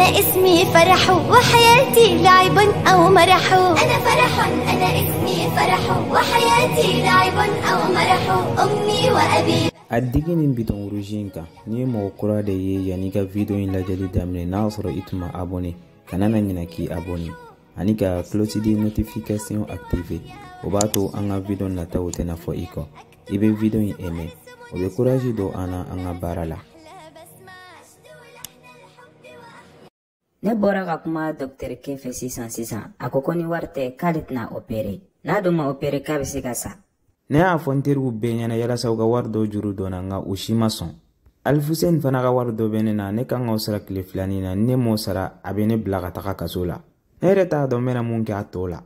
أنا اسمي فرح وحياتي لعب أو مرح أنا فرح أنا اسمي فرح وحياتي لعب أو مرح أمي وأبي addigi nin bitɔnkurushin kan ni ye mɔgɔ kura de ye yani ka video in lajɛli daminɛ n'a sɔrɔ i tuma abone kana na ɲina k'i abone ani ka clotidi notification active o b'a to an ka video nataw tɛna fɔ i kɔ i bɛ video in aimé o bɛ courage don an na an ka baara la ne bɔra ka kuma dɔkitɛrikɛ fɛ sisan sisan a ko ko ni wari tɛ k'ale tɛna opere n'a dun ma opere k'a be se ka sa ne y'a fɔ n teriw bɛɛ ɲɛna yalasa u ka wari dɔ juru dɔnna nka o si ma sɔn alifuseni fana ka wari dɔ bɛ ne na ne kan k'o sara tile filanin na ne m'o sara a bɛ ne bila ka taga kaso la ne yɛrɛ t'a dɔn bɛna mun kɛ a tɔɔ la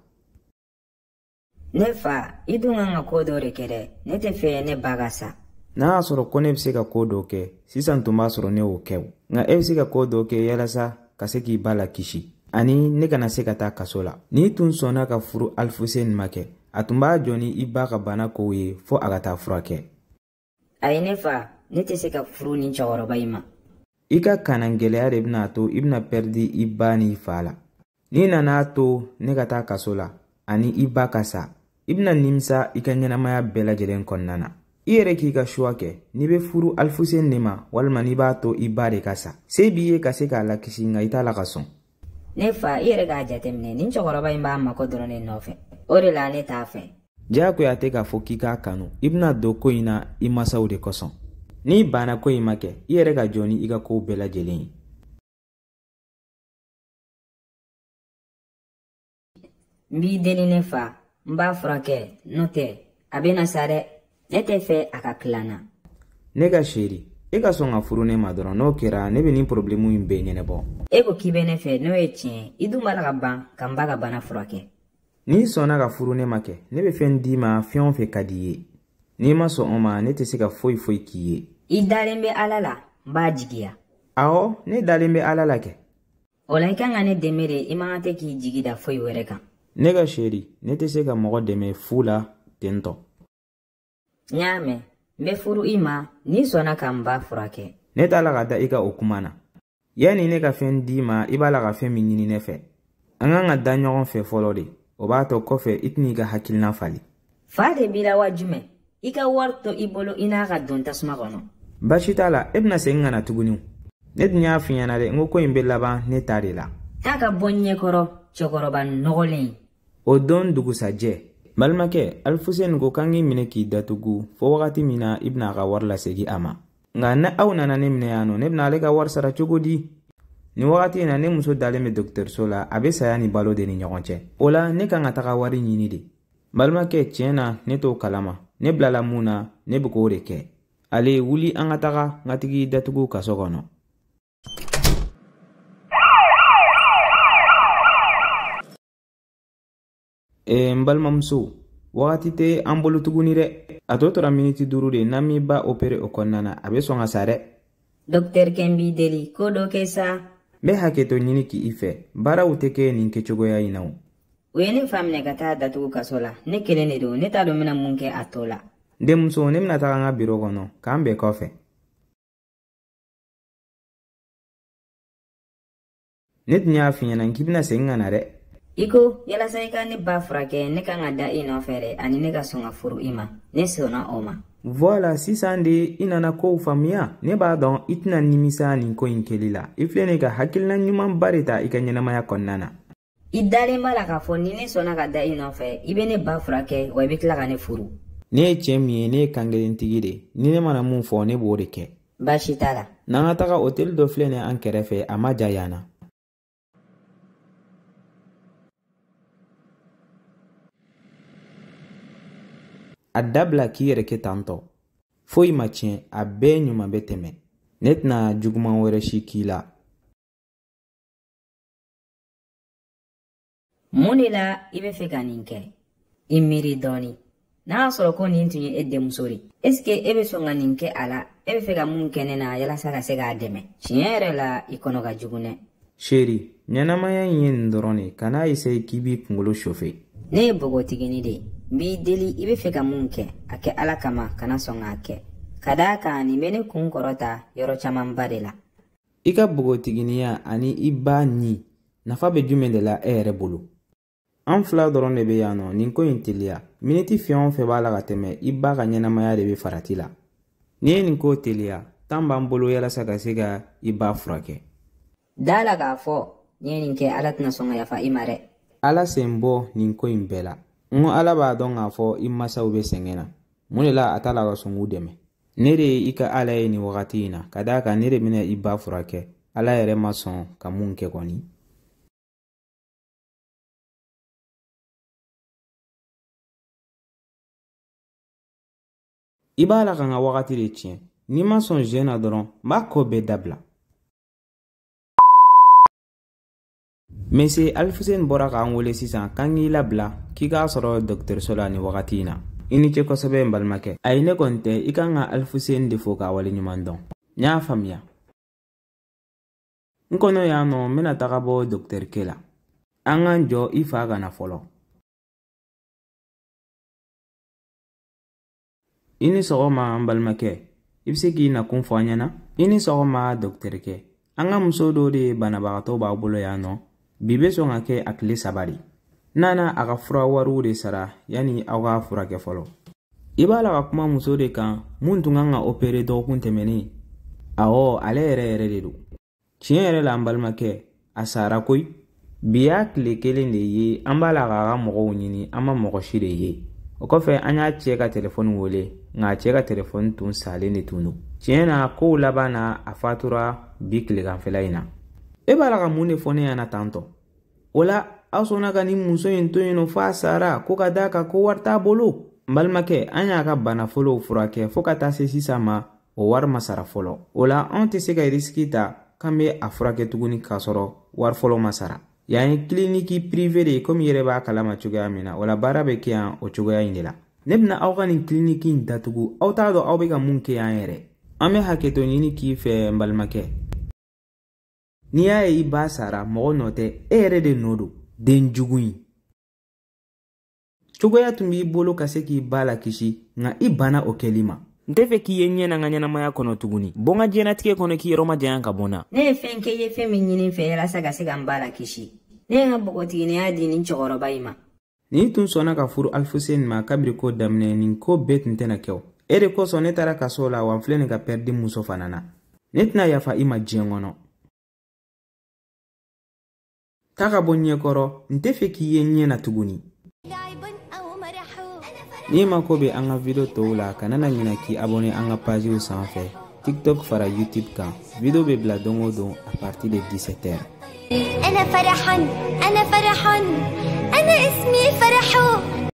ne fa i dun kan ka koo dɔ de kɛ dɛ ne tɛ fɛ ne ba ka sa n'a y'a sɔrɔ ko ne be se ka koo dɔ kɛ sisan tun b'a sɔrɔ ne y'o kɛ nka e be se ka koo dɔ kɛ yalasa ka se k'i ba la kisi ani ne kana se ka taa kaso la n'i tun sɔnna ka furu alifusen ma kɛ a tun b'a jɔ ni i ba ka bana kow ye fɔɔ a ka taa furakɛ a ye ne fa ne tɛ se ka furu ni cɛkɔrɔba yi ma i ka kanagɛlɛya de bena to i bena pɛridi i ba n'i faa la n'i nana to ne ka taa kaso la ani i ba ka sa i bena nimisa i ka ɲɛnamaya bɛɛ lajɛlen kɔnɔna na i yɛrɛ k'i ka suwa kɛ n'i be furu alifusen ne ma walima n'i b'a to i ba de ka sa se b'i ye ka se k'a lakisi nka i t'a la ka sɔn ne fa i yɛrɛ k'a jateminɛ nin cɛkɔrɔba ɲi b'a mako dɔrɔn ne nɔfɛ o de la ne t'a fɛ diyagoya tɛ k'a fɔ k'i k'a kanu i bena don ko ɲi na i masaw de kosɔn n'i banna ko ɲi ma kɛ i yɛrɛ ka jɔ ni i ka koow bɛɛ lajɛlen ye n b'i deli ne fa n b'a furakɛ n'o tɛ a bena sa dɛ ne tɛ fɛ a ka kila na ne ka seri i e ka sɔn ka furu ne ma dɔrɔn n'o kɛra ne be nin porobilɛmu ɲi bɛɛ ɲɛnɛbɔ e ko k'i bɛ ne fɛ n'o ye tiɲɛ i dun b'a la ka ban ka n b'a ka bana furakɛ n'i sɔnna ka furu ne ma kɛ ne be fɛn d'i ma fɛn o fɛ ka di ye n'i ma sɔn o ma ne tɛ se ka foyi foyi k'i ye i dalen be ala la n b'a jigiya awɔ ne dalen be ala la kɛ o la i kan ka ne dɛmɛ de i man ka tɛ k'i jigi da foyi wɛrɛ kan ne ka seri ne tɛ se ka mɔgɔ dɛmɛ fuu la tentɔ n y'a mɛn n be furu i ma n'i sɔnna ka n ba furakɛ ne t'a la ka da i ka o kuma na yani ne ka fɛn d'i ma i b'a la ka fɛn min ɲini ne fɛ an kan ka da ɲɔgɔn fɛ fɔlɔ de o b'a tɔ kɔfɛ i tɛn'i ka hakilina fali faa de b'i la wa jumɛn i ka wari to i bolo i n'a ka don tasuma kɔnɔ baasi t'a la e bena segin ka na tuguni ne dun y'a fiɲɛna dɛ n ko ko ɲi be laban ne ta de la k'a ka bɔ ɲɛkɔrɔ cɛkɔrɔba nɔgɔlen o don dugusajɛ balimakɛ alifuseni ko kan k'i minɛ k'i datugu fɔ wagati min na i bena a ka wari lasegi a ma nka ni aw nana ne minɛ yan nɔ ne bena ale ka wari sara cogo di ni wagati in na ne muso dalen be dɔktɛriso la a be saya ni balo de ni ɲɔgɔn cɛ o la ne kan ka taga wari ɲini de balimakɛ tiɲɛ na ne t'o kalama ne bilala mun na ne be k'o de kɛ ale wuli an ka taga n ka tigi datugu kaso kɔnɔ n e, balimamuso wagati tɛ an bolo tuguni dɛ a tɔ tora miniti duuru de n'an m'i ba opere o kɔnɔna na a be sɔn ka sa dɛ dɔktɛri kɛn b'i deli ko dɔ kɛ sa n be hakɛto ɲini k' i fɛ baaraw tɛ kɛ nin kɛcogoya ɲi na o u ye ne fa minɛ ka taa datugu kaso la ne kelen de do ne t'a dɔn bena mun kɛ a tɔ la denmuso ne bena taga n ka biro kɔnɔ k'an bɛɛ kɔfɛ ne tun y'a fiɲɛna k'i bena segin ka na dɛ i ko yalasa i ka ne ba furakɛ ne kan ka da i nɔfɛ dɛ ani ne ka sɔn ka furu i ma ne sɔnna o ma voila sisan de i nana kow faamuya ne b'a dɔn i tɛna nimisa nin ko ɲi keli la i filɛ ne ka hakilina ɲumanba de ta i ka ɲɛnamaya kɔnɔna na i dalen b'a la k'a fɔ ni ne sɔnna ka da i nɔfɛ i be ne ba furakɛ wa i be tila ka ne furu ne ye cɛɛ min ye ne ye kankelentigi de ni ne mana mun fɔ ne b'o de kɛ baasi t'a la n'an ka taga hoteli dɔ filɛ ni an kɛrɛfɛ a ma ja yan na a dabila k'i yɛrɛ kɛ tan tɔ foyi ma tiɲɛ a bɛɛ ɲuman bɛ tɛmɛ ne tɛna juguman wɛrɛ si k'i la mun de la i be fɛ ka nin kɛ i miiri dɔɔni n'a y'a sɔrɔ ko nin tun ye e denmuso de eske e be sɔn ka nin kɛ a la e be fɛ ka mun kɛnɛ na yalasa ka se k'a dɛmɛ tiɲɛ yɛrɛ la i kɔnɔ ka jugunɛ nɛ sheri ɲɛnamaya in ye nin dɔrɔn de kan'a esaye k'i b'i kungolo sofe ne ye bogotigini de ye n b'i deli i be fɛ ka mun kɛ a kɛ ala kama kana sɔn k'a kɛ ka daa kan nin be ne kuun kɔrɔta yɔrɔ caamanba de la i ka bogotiginiya ani i b'a ɲi nafa be jumɛn de la e yɛrɛ bolo an fila dɔrɔn de be yan nɔ nin ko ɲi teliya miniti fɛn o fɛ b'a la ka tɛmɛ i b'a ka ɲɛnamaya de be farati la ni ye nin ko teliya tan b'an bolo yalasa ka se ka i b'a furakɛ daa la k'a fɔ ni ye nin kɛ ala tɛna sɔn ka yafa i ma dɛ ala sen bɔ nin ko ɲi bɛɛ la n ko ala b'a dɔn k'a fɔ i masaw bɛ sɛgɛn na mun de la a t'a la ka sɔn k'u dɛmɛ ne de ye i ka ala ye nin wagati in na ka d'a kan ne de bɛna i ba furakɛ ala yɛrɛ ma sɔn ka mun kɛ kɔni i b'a la ka n ka wagati de tiɲɛ n'i ma sɔn zɛ na dɔrɔn n b'a ko bɛɛ dabila mese alifusen bɔra k'an wele sisan k'an k'i labila k'i k'a sɔrɔ dɔgɔtɔrɔso la nin wagati in na i ni ce kosɛbɛ n balimakɛ ayi ne kɔni tɛ i kan ka alifusen de fo k'a waleɲuman dɔn n y'a faamuya n kɔnɔ y'a nɔ n bena taga bɔ dɔkitɛrikɛ la an k'an jɔ i faa ka na fɔlɔ i ni sɔgɔma n balimakɛ i be se k'i nakun fɔ an ɲɛna i ni sɔgɔma dɔkitɛrikɛ an ka muso dɔ de banabagatɔ b'a bolo yan nɔ bi be sɔn ka kɛ a tile saba de n'a a ka fura wariw de sara yani aw k'a furakɛ fɔlɔ i b'a la ka kuma muso de kan mun tun kan ka opere dɔgɔkun tɛmɛnen awɔ ale yɛrɛ yɛrɛ de don tiɲɛ yɛrɛ la an balimakɛ a sara koyi bi y'a tile kelen de ye an b'a la k'a ka mɔgɔw ɲini an ma mɔgɔ si de ye o kɔfɛ an y'a cɛ ka telefɔni wele nka a cɛ ka telefɔni tun salen de tun don tiɲɛ na kow laban na a fatura bi tileganfɛla in na e b'a la ka mun de fɔ ne ɲɛna tantɔ o la aw sɔnna ka nin muso in to yen nɔ fɔ a sara ko ka daa kan ko wari t'a bolo n balimakɛ an y'a ka bana fɔlɔw furakɛ fɔɔ ka taa se sisan ma o wari ma sara fɔlɔ o la anw tɛ se ka risiki ta kan be a furakɛ tuguni k'a sɔrɔ wari fɔlɔ ma sara yan ye kiliniki pirive de ye komi yɛrɛ b'a kalama cogoya min na o la baara bɛ kɛ yan o cogoya ɲi de la ne bena aw ka nin kiliniki n datugu aw t'a dɔn aw be ka mun kɛ yan yɛrɛ an be hakɛto ɲini k'i fɛ n balimakɛ n'i y'a ye i b'a sara mɔgɔ nɔ tɛ e yɛrɛ de nɔ don den jugu in cogoya tun b'i bolo ka se k'i ba la kisi nka i banna o kɛli ma n tɛ fɛ k'i ye ɲɛ na n ka ɲɛnamaya kɔnɔ tuguni bɔn ka diɲɛnatigɛ kɔnɔ k'i yɔrɔma janya ka bɔ na ne ye fɛn kɛ ye fɛn min ɲini fɛ yalasa ka se ka n ba la kisi ne ye n ka bɔgɔtiginiya di nin cɛgɔrɔba yi ma nin tun sɔnna ka furu alifusen ma kabiri ko daminɛ nin ko bɛɛ tun tɛna kɛ o e de kosɔn ne taara kaso la wa n filɛ nin ka pɛridi muso fana na ne tɛna yafa i ma diɲɛ kɔnɔ taga bɔ ɲɛkɔrɔ n tɛ fɛ k'i ye ɲɛ na tuguni n'i mako be an ka video tɔw la kana na ɲina k'i abone an ka pajiw sanfɛ tiktok fara youtube kan video be bila don o don a partir de 17 heures أنا فرحان أنا فرحان أنا اسمي فرحو